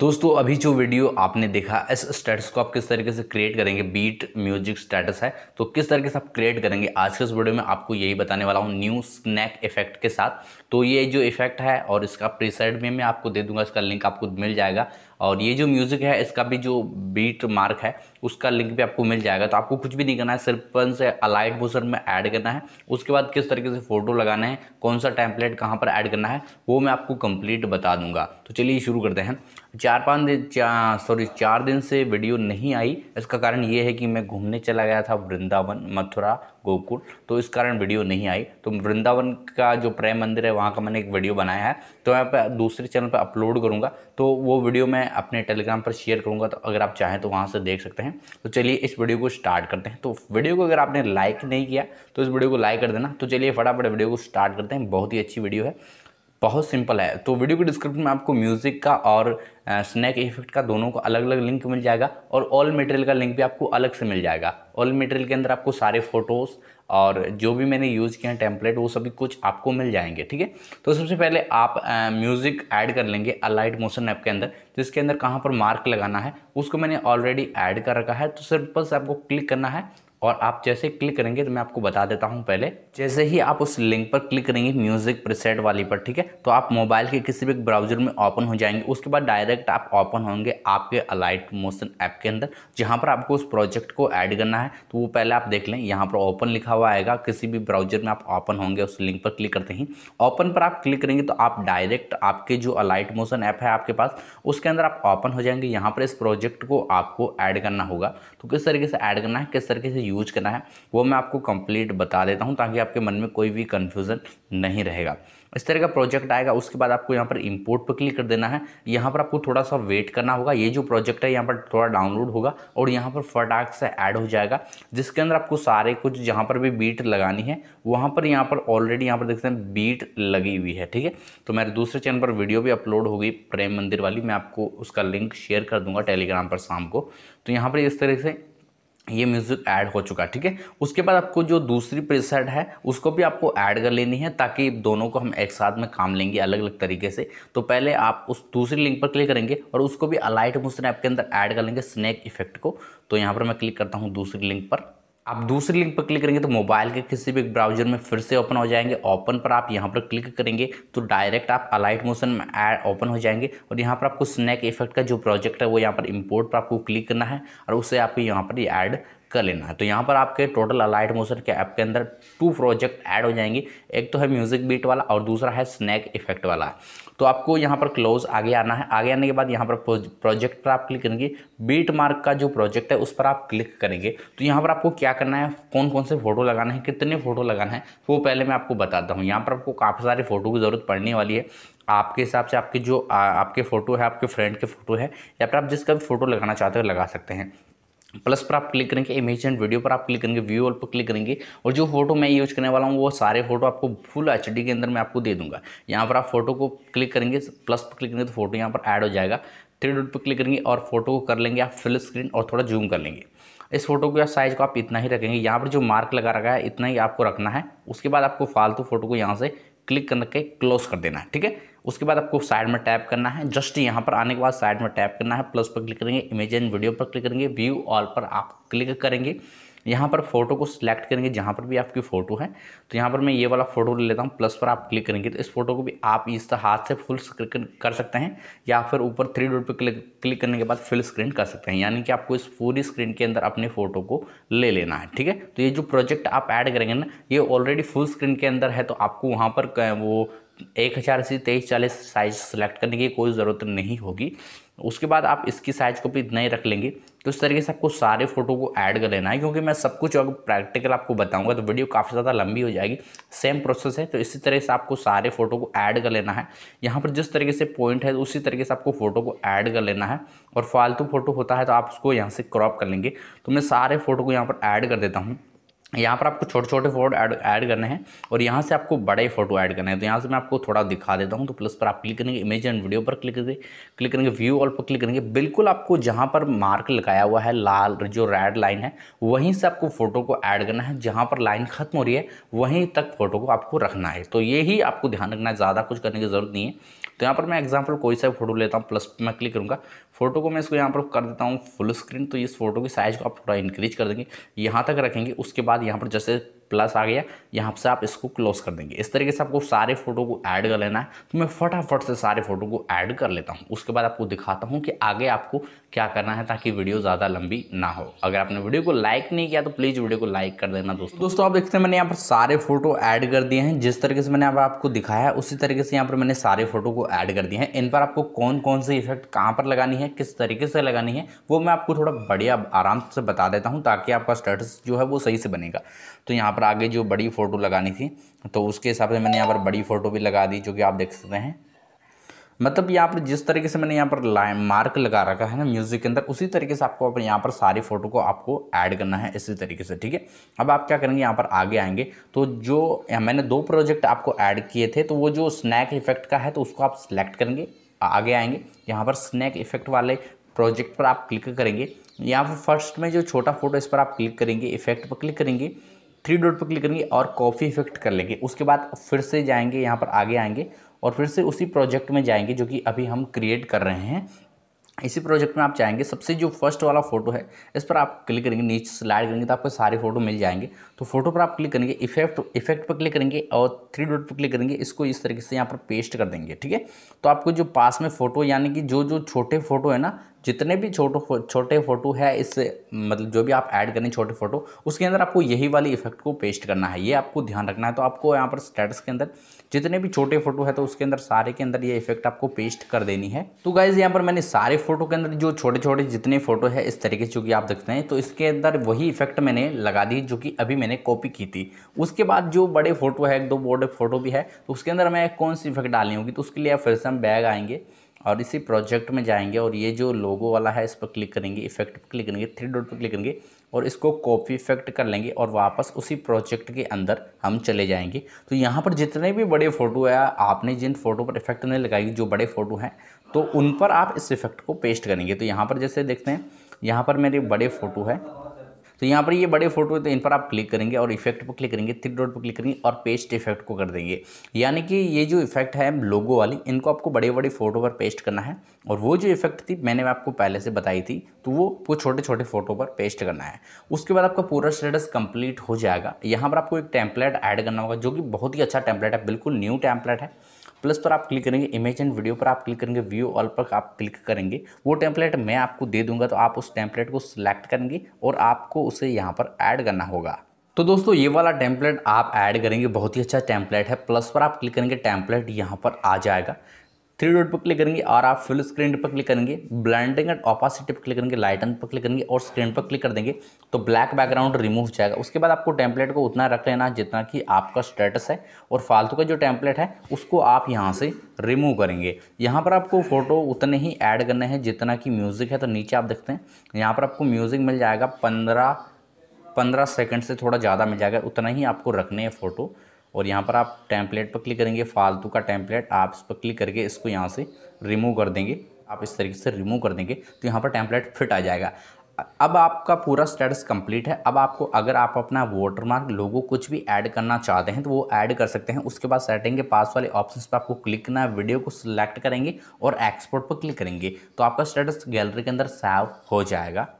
दोस्तों अभी जो वीडियो आपने देखा इस स्टेटस को आप किस तरीके से क्रिएट करेंगे बीट म्यूजिक स्टेटस है तो किस तरीके से आप क्रिएट करेंगे आज के इस वीडियो में आपको यही बताने वाला हूँ न्यू स्नैक इफेक्ट के साथ तो ये जो इफेक्ट है और इसका प्रीसेट भी मैं आपको दे दूंगा इसका लिंक आपको मिल जाएगा और ये जो म्यूज़िक है इसका भी जो बीट मार्क है उसका लिंक भी आपको मिल जाएगा तो आपको कुछ भी नहीं करना है पन से अलाइट बोसर में ऐड करना है उसके बाद किस तरीके से फ़ोटो लगाना है कौन सा टैम्पलेट कहाँ पर ऐड करना है वो मैं आपको कंप्लीट बता दूंगा तो चलिए शुरू करते हैं चार पाँच दिन सॉरी चार दिन से वीडियो नहीं आई इसका कारण ये है कि मैं घूमने चला गया था वृंदावन मथुरा गोकुल तो इस कारण वीडियो नहीं आई तो वृंदावन का जो प्रेम मंदिर है वहाँ का मैंने एक वीडियो बनाया है तो मैं दूसरे चैनल पर अपलोड करूँगा तो वो वीडियो मैं अपने टेलीग्राम पर शेयर करूँगा तो अगर आप चाहें तो वहाँ से देख सकते हैं तो चलिए इस वीडियो को स्टार्ट करते हैं तो वीडियो को अगर आपने लाइक नहीं किया तो इस वीडियो को लाइक कर देना तो चलिए फटाफट वीडियो को स्टार्ट करते हैं बहुत ही अच्छी वीडियो है बहुत सिंपल है तो वीडियो के डिस्क्रिप्शन में आपको म्यूज़िक का और स्नैक इफेक्ट का दोनों का अलग अलग लिंक मिल जाएगा और ऑल मटेरियल का लिंक भी आपको अलग से मिल जाएगा ऑल मटेरियल के अंदर आपको सारे फोटोज़ और जो भी मैंने यूज़ किए हैं टेम्पलेट वो सभी कुछ आपको मिल जाएंगे ठीक है तो सबसे पहले आप म्यूज़िक ऐड कर लेंगे अलाइट मोशन ऐप के अंदर जिसके अंदर कहाँ पर मार्क लगाना है उसको मैंने ऑलरेडी ऐड कर रखा है तो सिर्फ बस आपको क्लिक करना है और आप जैसे क्लिक करेंगे तो मैं आपको बता देता हूँ पहले जैसे ही आप उस लिंक पर क्लिक करेंगे म्यूज़िक प्रिसेट वाली पर ठीक है तो आप मोबाइल के किसी भी ब्राउजर में ओपन हो जाएंगे उसके बाद डायरेक्ट आप ओपन होंगे आपके अलाइट मोशन ऐप के अंदर जहाँ पर आपको उस प्रोजेक्ट को ऐड करना है तो वो पहले आप देख लें यहाँ पर ओपन लिखा हुआ आएगा किसी भी ब्राउजर में आप ओपन होंगे उस लिंक पर क्लिक करते ही ओपन पर आप क्लिक करेंगे तो आप डायरेक्ट आपके जो अलाइट मोशन ऐप है आपके पास उसके अंदर आप ओपन हो जाएंगे यहाँ पर इस प्रोजेक्ट को आपको ऐड करना होगा तो किस तरीके से ऐड करना है किस तरीके से यूज करना है वो मैं आपको कंप्लीट बता देता हूँ ताकि आपके मन में कोई भी कन्फ्यूज़न नहीं रहेगा इस तरह का प्रोजेक्ट आएगा उसके बाद आपको यहाँ पर इंपोर्ट पर क्लिक कर देना है यहाँ पर आपको थोड़ा सा वेट करना होगा ये जो प्रोजेक्ट है यहाँ पर थोड़ा डाउनलोड होगा और यहाँ पर फटाक से ऐड हो जाएगा जिसके अंदर आपको सारे कुछ जहाँ पर भी बीट लगानी है वहाँ पर यहाँ पर ऑलरेडी यहाँ पर देखते हैं बीट लगी हुई है ठीक है तो मेरे दूसरे चैनल पर वीडियो भी अपलोड होगी प्रेम मंदिर वाली मैं आपको उसका लिंक शेयर कर दूंगा टेलीग्राम पर शाम को तो यहाँ पर इस तरह से ये म्यूज़िक ऐड हो चुका ठीक है उसके बाद आपको जो दूसरी प्रीसेट है उसको भी आपको ऐड कर लेनी है ताकि दोनों को हम एक साथ में काम लेंगे अलग अलग तरीके से तो पहले आप उस दूसरी लिंक पर क्लिक करेंगे और उसको भी अलाइट मोशन ऐप के अंदर ऐड कर लेंगे स्नैक इफेक्ट को तो यहाँ पर मैं क्लिक करता हूँ दूसरी लिंक पर आप दूसरे लिंक पर क्लिक करेंगे तो मोबाइल के किसी भी ब्राउजर में फिर से ओपन हो जाएंगे ओपन पर आप यहाँ पर क्लिक करेंगे तो डायरेक्ट आप अलाइट मोशन में ओपन हो जाएंगे और यहाँ पर आपको स्नैक इफेक्ट का जो प्रोजेक्ट है वो यहाँ पर इम्पोर्ट पर आपको क्लिक करना है और उसे आपको यहाँ पर ऐड कर लेना है तो यहाँ पर आपके टोटल अलाइट मोशन के ऐप के अंदर टू प्रोजेक्ट ऐड हो जाएंगे एक तो है म्यूज़िक बीट वाला और दूसरा है स्नैक इफेक्ट वाला तो आपको यहाँ पर क्लोज आगे आना है आगे आने के बाद यहाँ पर प्रोजेक्ट पर आप क्लिक करेंगे बीट मार्क का जो प्रोजेक्ट है उस पर आप क्लिक करेंगे तो यहाँ पर आपको क्या करना है कौन कौन से फ़ोटो लगाना है कितने फ़ोटो लगाना है वो पहले मैं आपको बताता हूँ यहाँ पर आपको काफ़ी सारे फ़ोटो की ज़रूरत पड़ने वाली है आपके हिसाब से आपके जो आपके फ़ोटो है आपके फ्रेंड के फ़ोटो है या फिर आप जिसका भी फ़ोटो लगाना चाहते हो लगा सकते हैं प्लस पर आप क्लिक करेंगे इमेज एंड वीडियो पर आप क्लिक करेंगे व्यू ऑल पर क्लिक करेंगे और जो फोटो मैं यूज करने वाला हूँ वो सारे फोटो आपको फुल एच के अंदर मैं आपको दे दूंगा यहाँ पर आप फोटो को क्लिक करेंगे प्लस पर क्लिक करेंगे तो फोटो यहाँ पर ऐड हो जाएगा थ्री डॉट पर क्लिक करेंगे और फोटो को कर लेंगे आप फुल स्क्रीन और थोड़ा जूम कर लेंगे इस फोटो या साइज़ को आप इतना ही रखेंगे यहाँ पर जो मार्क लगा रखा है इतना ही आपको रखना है उसके बाद आपको फालतू फोटो को यहाँ से क्लिक करके क्लोज कर देना है ठीक है उसके बाद आपको साइड में टैप करना है जस्ट यहाँ पर आने के बाद साइड में टैप करना है प्लस पर क्लिक करेंगे इमेज एंड वीडियो पर क्लिक करेंगे व्यू ऑल पर आप क्लिक करेंगे यहाँ पर फोटो को सिलेक्ट करेंगे जहाँ पर भी आपकी फ़ोटो है तो यहाँ पर मैं ये वाला फ़ोटो ले लेता हूँ प्लस पर आप क्लिक करेंगे तो इस फोटो को भी आप इस तरह हाथ से फुल स्क्रीन कर सकते हैं या फिर ऊपर थ्री डॉट पर क्लिक क्लिक करने के बाद फुल स्क्रीन कर सकते हैं यानी कि आपको इस पूरी स्क्रीन के अंदर अपने फ़ोटो को ले लेना है ठीक है तो ये जो प्रोजेक्ट आप ऐड करेंगे ना ये ऑलरेडी फुल स्क्रीन के अंदर है तो आपको वहाँ पर वो एक हज़ार से तेईस चालीस साइज सेलेक्ट करने की कोई ज़रूरत नहीं होगी उसके बाद आप इसकी साइज़ को भी नहीं रख लेंगे तो इस तरीके से आपको सारे फ़ोटो को ऐड कर लेना है क्योंकि मैं सब कुछ अगर प्रैक्टिकल आपको बताऊंगा तो वीडियो काफ़ी ज़्यादा लंबी हो जाएगी सेम प्रोसेस है तो इसी तरह से आपको सारे फ़ोटो को ऐड कर लेना है यहाँ पर जिस तरीके से पॉइंट है उसी तरीके से आपको फ़ोटो को ऐड कर लेना है और फालतू फ़ोटो होता है तो आप उसको यहाँ से क्रॉप कर लेंगे तो मैं सारे फ़ोटो को यहाँ पर ऐड कर देता हूँ यहाँ पर आपको छोटे छोटे फोटो ऐड ऐड करने हैं और यहाँ से आपको बड़े फोटो ऐड करने हैं तो यहाँ से मैं आपको थोड़ा दिखा देता हूँ तो प्लस पर आप क्लिक करेंगे इमेज एंड वीडियो पर क्लिक करेंगे क्लिक करेंगे व्यू ऑल पर क्लिक करेंगे बिल्कुल आपको जहाँ पर मार्क लगाया हुआ है लाल जो रेड लाइन है वहीं से आपको फ़ोटो को ऐड करना है जहाँ पर लाइन खत्म हो रही है वहीं तक फ़ोटो को आपको रखना है तो ये ही आपको ध्यान रखना है ज़्यादा कुछ करने की ज़रूरत नहीं है तो यहाँ पर मैं एग्जाम्पल कोई सा फोटो लेता हूँ प्लस मैं क्लिक करूँगा फोटो को मैं इसको यहाँ पर कर देता हूँ फुल स्क्रीन तो इस फोटो की साइज़ को आप थोड़ा इंक्रीज कर देंगे यहाँ तक रखेंगे उसके बाद बाद यहाँ पर जैसे प्लस आ गया यहाँ से आप इसको क्लोज कर देंगे इस तरीके से आपको सारे फोटो को ऐड कर लेना है तो मैं फटाफट से सारे फोटो को ऐड कर लेता हूँ उसके बाद आपको दिखाता हूँ कि आगे आपको क्या करना है ताकि वीडियो ज़्यादा लंबी ना हो अगर आपने वीडियो को लाइक नहीं किया तो प्लीज़ वीडियो को लाइक कर देना दोस्तों दोस्तों आप देखते हैं मैंने यहाँ पर सारे फोटो ऐड कर दिए हैं जिस तरीके से मैंने अब आपको दिखाया है उसी तरीके से यहाँ पर मैंने सारे फोटो को ऐड कर दिए हैं इन पर आपको कौन कौन से इफेक्ट कहाँ पर लगानी है किस तरीके से लगानी है वो मैं आपको थोड़ा बढ़िया आराम से बता देता हूँ ताकि आपका स्टेटस जो है वो सही से बनेगा तो यहाँ पर पर आगे जो बड़ी फ़ोटो लगानी थी तो उसके हिसाब से मैंने यहाँ पर बड़ी फ़ोटो भी लगा दी जो कि आप देख सकते हैं मतलब यहाँ पर जिस तरीके से मैंने यहाँ पर लाइन मार्क लगा रखा है ना म्यूज़िक के अंदर उसी तरीके से आपको यहाँ पर सारी फ़ोटो को आपको ऐड करना है इसी तरीके से ठीक है अब आप क्या करेंगे यहाँ पर आगे आएंगे तो जो मैंने दो प्रोजेक्ट आपको ऐड किए थे तो वो जो स्नैक इफेक्ट का है तो उसको आप सिलेक्ट करेंगे आगे आएंगे यहाँ पर स्नैक इफेक्ट वाले प्रोजेक्ट पर आप क्लिक करेंगे यहाँ पर फर्स्ट में जो छोटा फोटो इस पर आप क्लिक करेंगे इफेक्ट पर क्लिक करेंगे थ्री डॉट पर क्लिक करेंगे और कॉपी इफेक्ट कर लेंगे उसके बाद फिर से जाएंगे यहाँ पर आगे आएंगे और फिर से उसी प्रोजेक्ट में जाएंगे जो कि अभी हम क्रिएट कर रहे हैं इसी प्रोजेक्ट में आप जाएंगे सबसे जो फर्स्ट वाला फोटो है इस पर आप क्लिक करेंगे नीचे स्लाइड करेंगे तो आपको सारे फोटो मिल जाएंगे तो फोटो पर आप क्लिक करेंगे इफेक्ट इफेक्ट पर क्लिक करेंगे और थ्री डॉट पर क्लिक करेंगे इसको इस तरीके से यहाँ पर पेस्ट कर देंगे ठीक है तो आपको जो पास में फोटो यानी कि जो जो छोटे फोटो है ना जितने भी छोटो छोटे फ़ोटो है इस मतलब जो भी आप ऐड करें छोटे फ़ोटो उसके अंदर आपको यही वाली इफेक्ट को पेस्ट करना है ये आपको ध्यान रखना है तो आपको यहाँ पर स्टेटस के अंदर जितने भी छोटे फ़ोटो है तो उसके अंदर सारे के अंदर ये इफेक्ट आपको पेस्ट कर देनी है तो गाइज़ यहाँ पर मैंने सारे फ़ोटो के अंदर जो छोटे छोटे जितने फ़ोटो है इस तरीके से चूँकि आप देखते हैं तो इसके अंदर वही इफेक्ट मैंने लगा दी जो कि अभी मैंने कॉपी की थी उसके बाद जो बड़े फ़ोटो है एक दो बोर्ड फ़ोटो भी है तो उसके अंदर मैं कौन सी इफेक्ट डालनी होगी तो उसके लिए फिर से हम बैग आएंगे और इसी प्रोजेक्ट में जाएंगे और ये जो लोगो वाला है इस पर क्लिक करेंगे इफेक्ट पर क्लिक करेंगे थ्री डॉट पर क्लिक करेंगे और इसको कॉपी इफेक्ट कर लेंगे और वापस उसी प्रोजेक्ट के अंदर हम चले जाएंगे तो यहाँ पर जितने भी बड़े फ़ोटो है आपने जिन फ़ोटो पर इफेक्ट नहीं लगाई जो बड़े फ़ोटो हैं तो उन पर आप इस इफेक्ट को पेस्ट करेंगे तो यहाँ पर जैसे देखते हैं यहाँ पर मेरे बड़े फ़ोटो है तो यहाँ पर ये बड़े फोटो तो इन पर आप क्लिक करेंगे और इफेक्ट पर क्लिक करेंगे थ्री डॉट पर क्लिक करेंगे और पेस्ट इफेक्ट को कर देंगे यानी कि ये जो इफेक्ट है लोगो वाली इनको आपको बड़े बड़े फोटो पर पेस्ट करना है और वो जो इफेक्ट थी मैंने आपको पहले से बताई थी तो वो वो छोटे छोटे फोटो पर पेस्ट करना है उसके बाद आपका पूरा स्टेटस कंप्लीट हो जाएगा यहाँ पर आपको एक टैंपलेट ऐड करना होगा जो कि बहुत ही अच्छा टैंपलेट है बिल्कुल न्यू टैंपलेट है प्लस पर आप क्लिक करेंगे इमेज एंड वीडियो पर आप क्लिक करेंगे व्यू ऑल पर आप क्लिक करेंगे वो टेम्पलेट मैं आपको दे दूंगा तो आप उस टेम्पलेट को सिलेक्ट करेंगे और आपको उसे यहाँ पर ऐड करना होगा तो दोस्तों ये वाला टेम्पलेट आप ऐड करेंगे बहुत ही अच्छा टेम्पलेट है प्लस पर आप क्लिक करेंगे टेम्पलेट यहाँ पर आ जाएगा थ्री डॉट पर क्लिक करेंगे और आप फुल स्क्रीन पर क्लिक करेंगे ब्लैंडिंग एंड ऑपासिटी पर क्लिक करेंगे लाइटन पर क्लिक करेंगे और स्क्रीन पर क्लिक कर देंगे तो ब्लैक बैकग्राउंड रिमूव हो जाएगा उसके बाद आपको टेम्पलेट को उतना रख लेना जितना कि आपका स्टेटस है और फालतू का जो टेम्पलेट है उसको आप यहाँ से रिमूव करेंगे यहाँ पर आपको फ़ोटो उतने ही ऐड करने हैं जितना कि म्यूज़िक है तो नीचे आप देखते हैं यहाँ पर आपको म्यूज़िक मिल जाएगा पंद्रह पंद्रह सेकेंड से थोड़ा ज़्यादा मिल जाएगा उतना ही आपको रखने हैं फ़ोटो और यहाँ पर आप टैंपलेट पर क्लिक करेंगे फालतू का टैंपलेट आप इस पर क्लिक करके इसको यहाँ से रिमूव कर देंगे आप इस तरीके से रिमूव कर देंगे तो यहाँ पर टैंपलेट फिट आ जाएगा अब आपका पूरा स्टेटस कंप्लीट है अब आपको अगर आप अपना वाटरमार्क लोगो कुछ भी ऐड करना चाहते हैं तो वो ऐड कर सकते हैं उसके बाद सेटिंग के पास वाले ऑप्शंस पर आपको क्लिक करना है वीडियो को सिलेक्ट करेंगे और एक्सपोर्ट पर क्लिक करेंगे तो आपका स्टेटस गैलरी के अंदर सेव हो जाएगा